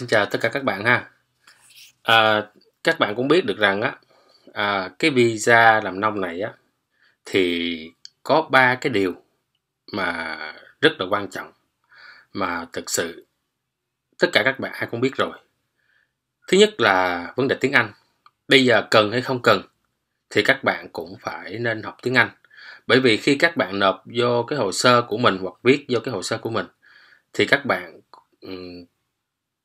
Xin chào tất cả các bạn ha. À, các bạn cũng biết được rằng á, à, cái visa làm nông này á, thì có ba cái điều mà rất là quan trọng mà thực sự tất cả các bạn ai cũng biết rồi. Thứ nhất là vấn đề tiếng Anh. Bây giờ cần hay không cần thì các bạn cũng phải nên học tiếng Anh. Bởi vì khi các bạn nộp vô cái hồ sơ của mình hoặc viết vô cái hồ sơ của mình thì các bạn um,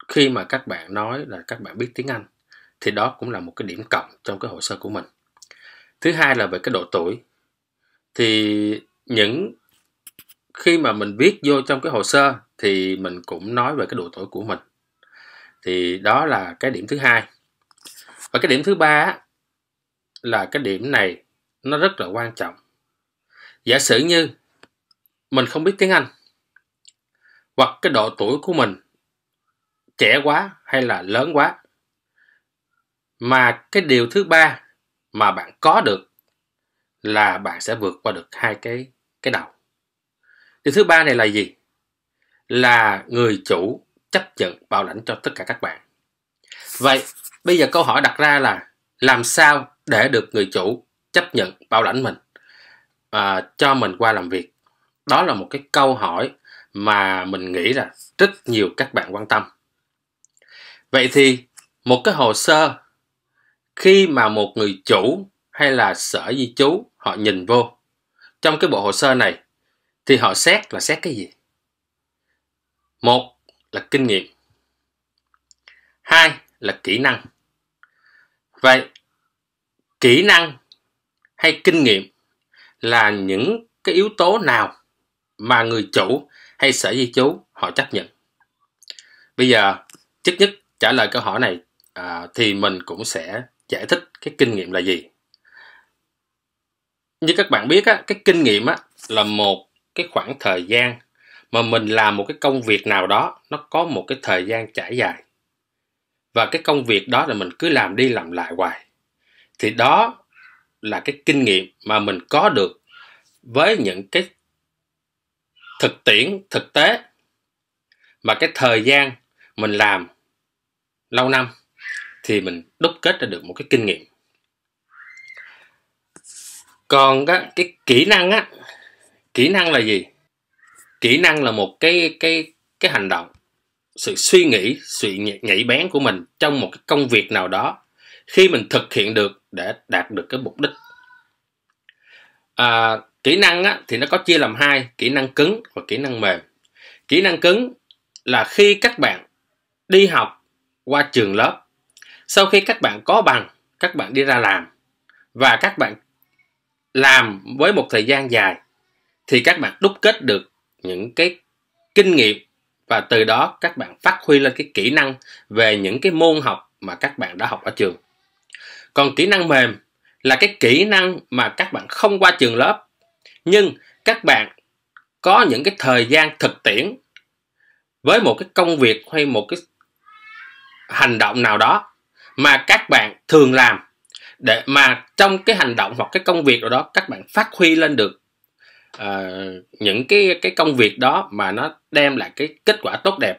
khi mà các bạn nói là các bạn biết tiếng Anh thì đó cũng là một cái điểm cộng trong cái hồ sơ của mình thứ hai là về cái độ tuổi thì những khi mà mình viết vô trong cái hồ sơ thì mình cũng nói về cái độ tuổi của mình thì đó là cái điểm thứ hai và cái điểm thứ ba là cái điểm này nó rất là quan trọng giả sử như mình không biết tiếng anh hoặc cái độ tuổi của mình trẻ quá hay là lớn quá mà cái điều thứ ba mà bạn có được là bạn sẽ vượt qua được hai cái cái đầu điều thứ ba này là gì là người chủ chấp nhận bảo lãnh cho tất cả các bạn vậy bây giờ câu hỏi đặt ra là làm sao để được người chủ chấp nhận bảo lãnh mình à, cho mình qua làm việc đó là một cái câu hỏi mà mình nghĩ là rất nhiều các bạn quan tâm vậy thì một cái hồ sơ khi mà một người chủ hay là sở di chú họ nhìn vô trong cái bộ hồ sơ này thì họ xét là xét cái gì một là kinh nghiệm hai là kỹ năng vậy kỹ năng hay kinh nghiệm là những cái yếu tố nào mà người chủ hay sở di chú họ chấp nhận bây giờ trước nhất trả lời câu hỏi này à, thì mình cũng sẽ giải thích cái kinh nghiệm là gì như các bạn biết á, cái kinh nghiệm á, là một cái khoảng thời gian mà mình làm một cái công việc nào đó nó có một cái thời gian trải dài và cái công việc đó là mình cứ làm đi làm lại hoài thì đó là cái kinh nghiệm mà mình có được với những cái thực tiễn thực tế mà cái thời gian mình làm lâu năm thì mình đúc kết ra được một cái kinh nghiệm còn cái, cái kỹ năng á kỹ năng là gì kỹ năng là một cái cái cái hành động sự suy nghĩ sự nhạy bén của mình trong một cái công việc nào đó khi mình thực hiện được để đạt được cái mục đích à, kỹ năng á, thì nó có chia làm hai kỹ năng cứng và kỹ năng mềm kỹ năng cứng là khi các bạn đi học qua trường lớp sau khi các bạn có bằng các bạn đi ra làm và các bạn làm với một thời gian dài thì các bạn đúc kết được những cái kinh nghiệm và từ đó các bạn phát huy lên cái kỹ năng về những cái môn học mà các bạn đã học ở trường còn kỹ năng mềm là cái kỹ năng mà các bạn không qua trường lớp nhưng các bạn có những cái thời gian thực tiễn với một cái công việc hay một cái hành động nào đó mà các bạn thường làm để mà trong cái hành động hoặc cái công việc nào đó các bạn phát huy lên được uh, những cái cái công việc đó mà nó đem lại cái kết quả tốt đẹp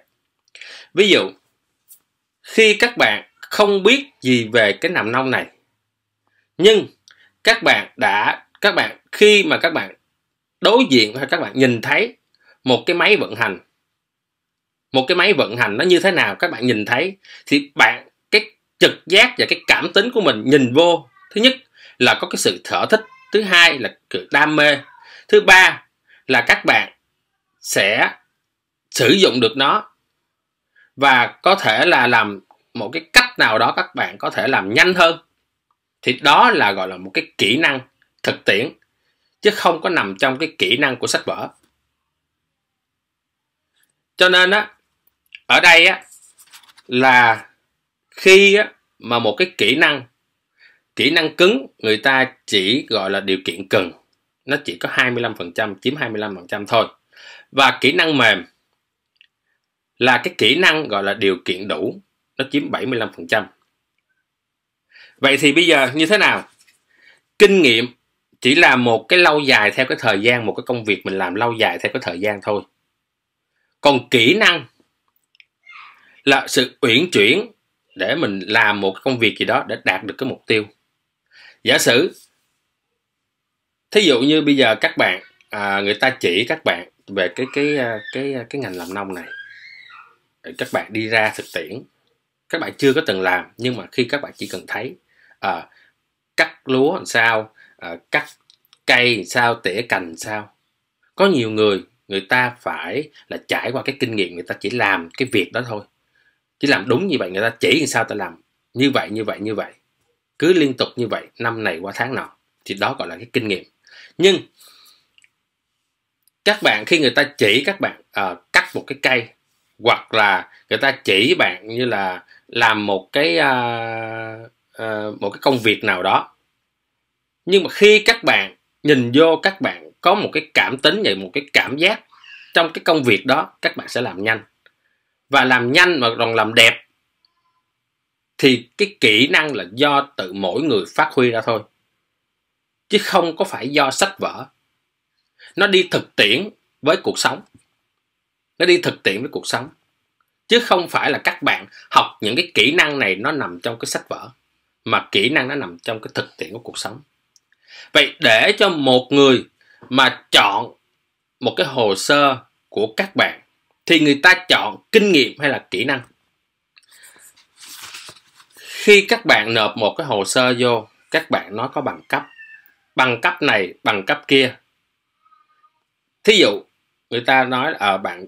ví dụ khi các bạn không biết gì về cái nằm nông này nhưng các bạn đã các bạn khi mà các bạn đối diện hay các bạn nhìn thấy một cái máy vận hành một cái máy vận hành nó như thế nào các bạn nhìn thấy thì bạn cái trực giác và cái cảm tính của mình nhìn vô thứ nhất là có cái sự thở thích thứ hai là đam mê thứ ba là các bạn sẽ sử dụng được nó và có thể là làm một cái cách nào đó các bạn có thể làm nhanh hơn thì đó là gọi là một cái kỹ năng thực tiễn chứ không có nằm trong cái kỹ năng của sách vở cho nên á ở đây á là khi á, mà một cái kỹ năng kỹ năng cứng người ta chỉ gọi là điều kiện cần nó chỉ có 25% chiếm 25% thôi và kỹ năng mềm là cái kỹ năng gọi là điều kiện đủ nó chiếm 75% vậy thì bây giờ như thế nào kinh nghiệm chỉ là một cái lâu dài theo cái thời gian một cái công việc mình làm lâu dài theo cái thời gian thôi còn kỹ năng là sự uyển chuyển để mình làm một công việc gì đó để đạt được cái mục tiêu giả sử thí dụ như bây giờ các bạn à, người ta chỉ các bạn về cái cái à, cái à, cái ngành làm nông này các bạn đi ra thực tiễn các bạn chưa có từng làm nhưng mà khi các bạn chỉ cần thấy à, cắt lúa làm sao à, cắt cây làm sao tỉa cành làm sao có nhiều người người ta phải là trải qua cái kinh nghiệm người ta chỉ làm cái việc đó thôi chỉ làm đúng như vậy người ta chỉ sao ta làm như vậy như vậy như vậy cứ liên tục như vậy năm này qua tháng nào thì đó gọi là cái kinh nghiệm nhưng các bạn khi người ta chỉ các bạn uh, cắt một cái cây hoặc là người ta chỉ bạn như là làm một cái uh, uh, một cái công việc nào đó nhưng mà khi các bạn nhìn vô các bạn có một cái cảm tính vậy một cái cảm giác trong cái công việc đó các bạn sẽ làm nhanh và làm nhanh mà còn làm đẹp thì cái kỹ năng là do tự mỗi người phát huy ra thôi chứ không có phải do sách vở nó đi thực tiễn với cuộc sống nó đi thực tiễn với cuộc sống chứ không phải là các bạn học những cái kỹ năng này nó nằm trong cái sách vở mà kỹ năng nó nằm trong cái thực tiễn của cuộc sống vậy để cho một người mà chọn một cái hồ sơ của các bạn thì người ta chọn kinh nghiệm hay là kỹ năng khi các bạn nộp một cái hồ sơ vô các bạn nói có bằng cấp bằng cấp này bằng cấp kia thí dụ người ta nói ở à, ờ, bạn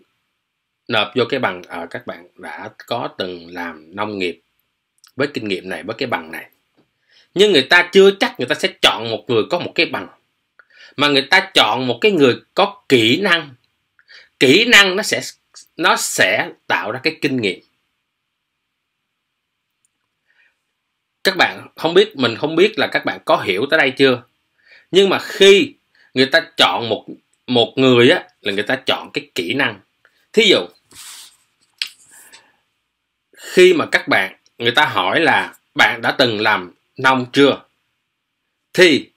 nộp vô cái bằng ở ờ, à, các bạn đã có từng làm nông nghiệp với kinh nghiệm này với cái bằng này nhưng người ta chưa chắc người ta sẽ chọn một người có một cái bằng mà người ta chọn một cái người có kỹ năng kỹ năng nó sẽ nó sẽ tạo ra cái kinh nghiệm các bạn không biết mình không biết là các bạn có hiểu tới đây chưa nhưng mà khi người ta chọn một một người á là người ta chọn cái kỹ năng thí dụ khi mà các bạn người ta hỏi là bạn đã từng làm nông chưa thì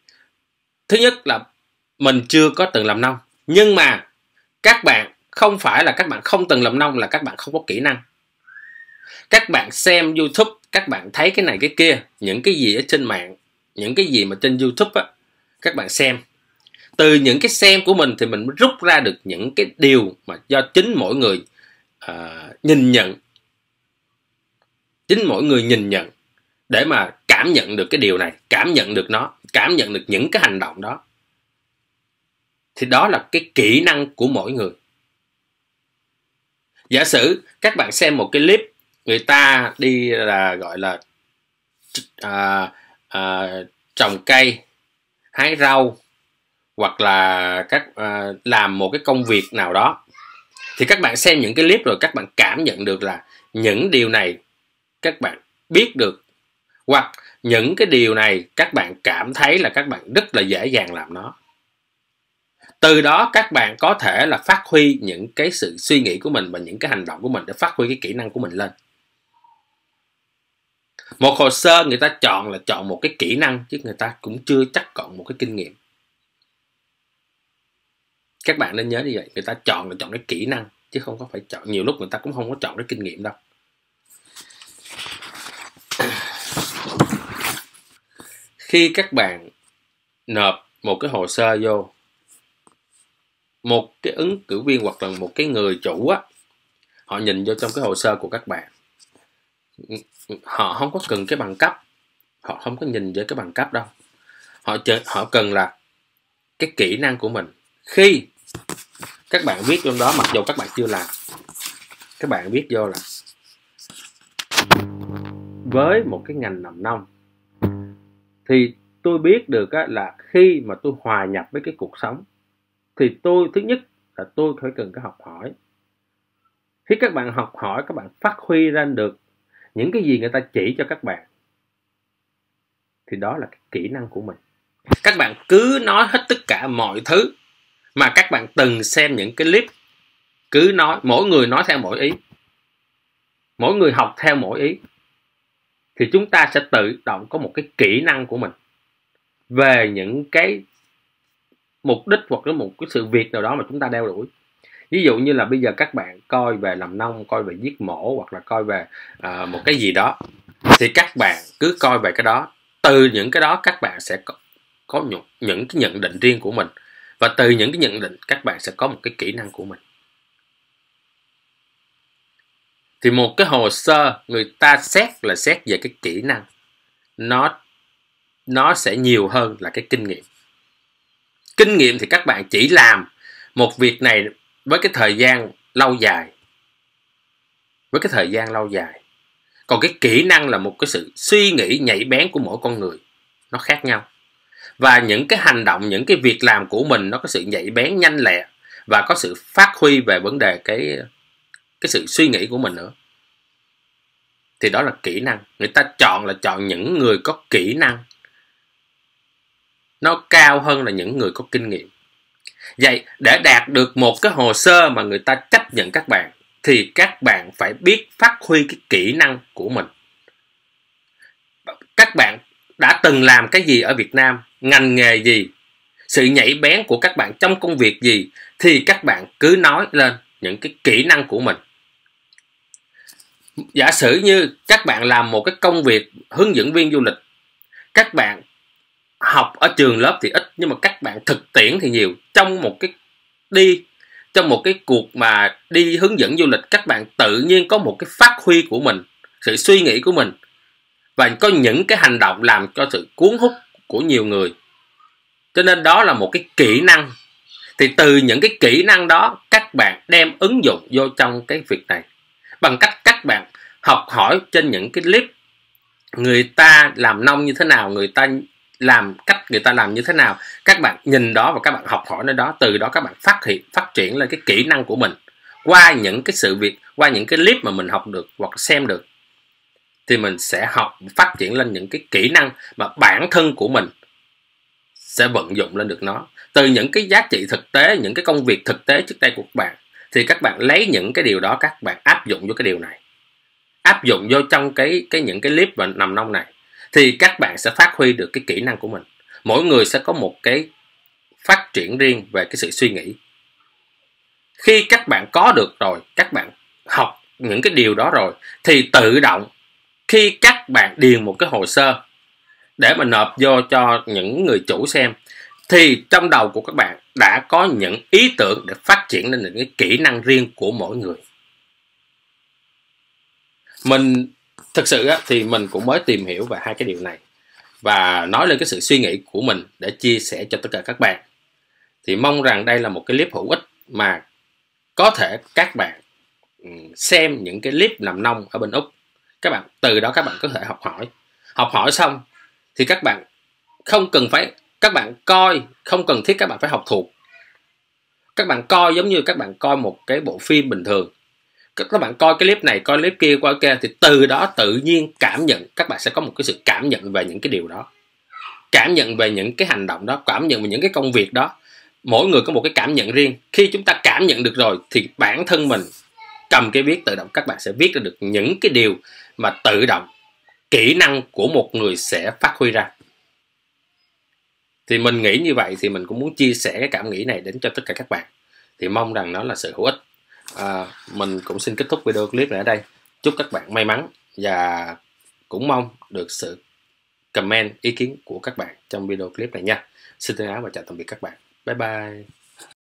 thứ nhất là mình chưa có từng làm nông nhưng mà các bạn không phải là các bạn không từng làm nông là các bạn không có kỹ năng các bạn xem youtube các bạn thấy cái này cái kia những cái gì ở trên mạng những cái gì mà trên youtube á các bạn xem từ những cái xem của mình thì mình rút ra được những cái điều mà do chính mỗi người uh, nhìn nhận chính mỗi người nhìn nhận để mà cảm nhận được cái điều này cảm nhận được nó cảm nhận được những cái hành động đó thì đó là cái kỹ năng của mỗi người giả sử các bạn xem một cái clip người ta đi là gọi là à, à, trồng cây hái rau hoặc là các à, làm một cái công việc nào đó thì các bạn xem những cái clip rồi các bạn cảm nhận được là những điều này các bạn biết được hoặc những cái điều này các bạn cảm thấy là các bạn rất là dễ dàng làm nó từ đó các bạn có thể là phát huy những cái sự suy nghĩ của mình và những cái hành động của mình để phát huy cái kỹ năng của mình lên một hồ sơ người ta chọn là chọn một cái kỹ năng chứ người ta cũng chưa chắc chọn một cái kinh nghiệm các bạn nên nhớ như vậy người ta chọn là chọn cái kỹ năng chứ không có phải chọn nhiều lúc người ta cũng không có chọn cái kinh nghiệm đâu khi các bạn nộp một cái hồ sơ vô một cái ứng cử viên hoặc là một cái người chủ á họ nhìn vô trong cái hồ sơ của các bạn họ không có cần cái bằng cấp họ không có nhìn với cái bằng cấp đâu họ chờ, họ cần là cái kỹ năng của mình khi các bạn viết trong đó mặc dù các bạn chưa làm các bạn viết vô là với một cái ngành nằm nông thì tôi biết được là khi mà tôi hòa nhập với cái cuộc sống thì tôi thứ nhất là tôi phải cần cái học hỏi khi các bạn học hỏi các bạn phát huy ra được những cái gì người ta chỉ cho các bạn thì đó là cái kỹ năng của mình các bạn cứ nói hết tất cả mọi thứ mà các bạn từng xem những cái clip cứ nói mỗi người nói theo mỗi ý mỗi người học theo mỗi ý thì chúng ta sẽ tự động có một cái kỹ năng của mình về những cái mục đích hoặc là một cái sự việc nào đó mà chúng ta đeo đuổi ví dụ như là bây giờ các bạn coi về làm nông coi về giết mổ hoặc là coi về uh, một cái gì đó thì các bạn cứ coi về cái đó từ những cái đó các bạn sẽ có, có những, những cái nhận định riêng của mình và từ những cái nhận định các bạn sẽ có một cái kỹ năng của mình thì một cái hồ sơ người ta xét là xét về cái kỹ năng nó nó sẽ nhiều hơn là cái kinh nghiệm kinh nghiệm thì các bạn chỉ làm một việc này với cái thời gian lâu dài với cái thời gian lâu dài còn cái kỹ năng là một cái sự suy nghĩ nhạy bén của mỗi con người nó khác nhau và những cái hành động những cái việc làm của mình nó có sự nhạy bén nhanh lẹ và có sự phát huy về vấn đề cái cái sự suy nghĩ của mình nữa thì đó là kỹ năng người ta chọn là chọn những người có kỹ năng nó cao hơn là những người có kinh nghiệm vậy để đạt được một cái hồ sơ mà người ta chấp nhận các bạn thì các bạn phải biết phát huy cái kỹ năng của mình các bạn đã từng làm cái gì ở việt nam ngành nghề gì sự nhảy bén của các bạn trong công việc gì thì các bạn cứ nói lên những cái kỹ năng của mình giả sử như các bạn làm một cái công việc hướng dẫn viên du lịch các bạn học ở trường lớp thì ít nhưng mà các bạn thực tiễn thì nhiều trong một cái đi trong một cái cuộc mà đi hướng dẫn du lịch các bạn tự nhiên có một cái phát huy của mình sự suy nghĩ của mình và có những cái hành động làm cho sự cuốn hút của nhiều người cho nên đó là một cái kỹ năng thì từ những cái kỹ năng đó các bạn đem ứng dụng vô trong cái việc này bằng cách các bạn học hỏi trên những cái clip người ta làm nông như thế nào người ta làm cách người ta làm như thế nào các bạn nhìn đó và các bạn học hỏi nơi đó từ đó các bạn phát hiện phát triển lên cái kỹ năng của mình qua những cái sự việc qua những cái clip mà mình học được hoặc xem được thì mình sẽ học phát triển lên những cái kỹ năng mà bản thân của mình sẽ vận dụng lên được nó từ những cái giá trị thực tế những cái công việc thực tế trước đây của các bạn thì các bạn lấy những cái điều đó các bạn áp dụng vô cái điều này áp dụng vô trong cái cái những cái clip và nằm nông này thì các bạn sẽ phát huy được cái kỹ năng của mình mỗi người sẽ có một cái phát triển riêng về cái sự suy nghĩ khi các bạn có được rồi các bạn học những cái điều đó rồi thì tự động khi các bạn điền một cái hồ sơ để mà nộp vô cho những người chủ xem thì trong đầu của các bạn đã có những ý tưởng để phát triển lên những cái kỹ năng riêng của mỗi người mình thực sự á, thì mình cũng mới tìm hiểu về hai cái điều này và nói lên cái sự suy nghĩ của mình để chia sẻ cho tất cả các bạn thì mong rằng đây là một cái clip hữu ích mà có thể các bạn ừ, xem những cái clip nằm nông ở bên úc các bạn từ đó các bạn có thể học hỏi học hỏi xong thì các bạn không cần phải các bạn coi không cần thiết các bạn phải học thuộc các bạn coi giống như các bạn coi một cái bộ phim bình thường các bạn coi cái clip này coi clip kia qua kia thì từ đó tự nhiên cảm nhận các bạn sẽ có một cái sự cảm nhận về những cái điều đó cảm nhận về những cái hành động đó cảm nhận về những cái công việc đó mỗi người có một cái cảm nhận riêng khi chúng ta cảm nhận được rồi thì bản thân mình cầm cái viết tự động các bạn sẽ viết ra được những cái điều mà tự động kỹ năng của một người sẽ phát huy ra thì mình nghĩ như vậy thì mình cũng muốn chia sẻ cái cảm nghĩ này đến cho tất cả các bạn thì mong rằng nó là sự hữu ích à, mình cũng xin kết thúc video clip này ở đây chúc các bạn may mắn và cũng mong được sự comment ý kiến của các bạn trong video clip này nha xin thân ái và chào tạm biệt các bạn bye bye